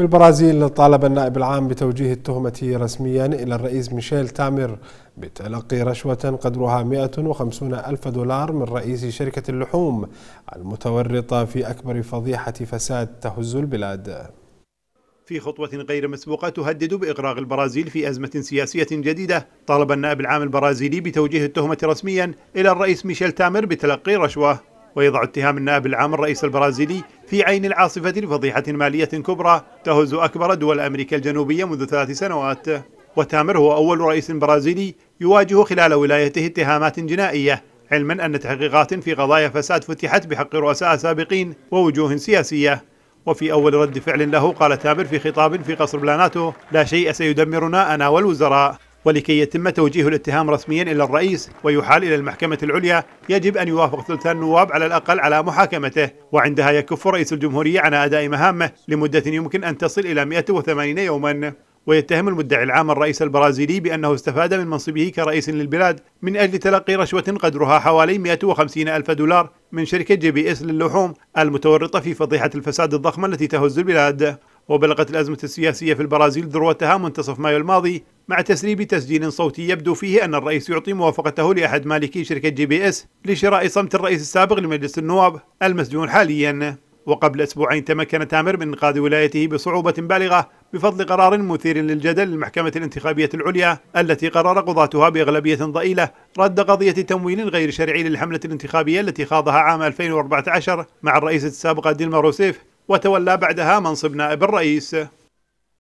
في البرازيل طالب النائب العام بتوجيه التهمة رسميا إلى الرئيس ميشيل تامر بتلقي رشوة قدرها 150 ألف دولار من رئيس شركة اللحوم المتورطة في أكبر فضيحة فساد تهز البلاد في خطوة غير مسبوقة تهدد بإغراق البرازيل في أزمة سياسية جديدة طالب النائب العام البرازيلي بتوجيه التهمة رسميا إلى الرئيس ميشيل تامر بتلقي رشوة ويضع اتهام النائب العام الرئيس البرازيلي في عين العاصفة لفضيحة مالية كبرى تهز أكبر دول أمريكا الجنوبية منذ ثلاث سنوات وتامر هو أول رئيس برازيلي يواجه خلال ولايته اتهامات جنائية علما أن تحقيقات في قضايا فساد فتحت بحق رؤساء سابقين ووجوه سياسية وفي أول رد فعل له قال تامر في خطاب في قصر بلاناتو لا شيء سيدمرنا أنا والوزراء ولكي يتم توجيه الاتهام رسميا إلى الرئيس ويحال إلى المحكمة العليا يجب أن يوافق ثلثان النواب على الأقل على محاكمته وعندها يكف رئيس الجمهورية عن أداء مهامه لمدة يمكن أن تصل إلى 180 يوما ويتهم المدعي العام الرئيس البرازيلي بأنه استفاد من منصبه كرئيس للبلاد من أجل تلقي رشوة قدرها حوالي 150 ألف دولار من شركة جي بي إس للحوم المتورطة في فضيحة الفساد الضخمة التي تهز البلاد وبلغت الأزمة السياسية في البرازيل ذروتها منتصف مايو الماضي مع تسريب تسجيل صوتي يبدو فيه أن الرئيس يعطي موافقته لأحد مالكي شركة جي بي إس لشراء صمت الرئيس السابق لمجلس النواب المسجون حاليا وقبل أسبوعين تمكن تامر من إنقاذ ولايته بصعوبة بالغة بفضل قرار مثير للجدل للمحكمة الانتخابية العليا التي قرر قضاتها بأغلبية ضئيلة رد قضية تمويل غير شرعي للحملة الانتخابية التي خاضها عام 2014 مع الرئيسة السابقة ديلما روسيف وتولى بعدها منصب نائب الرئيس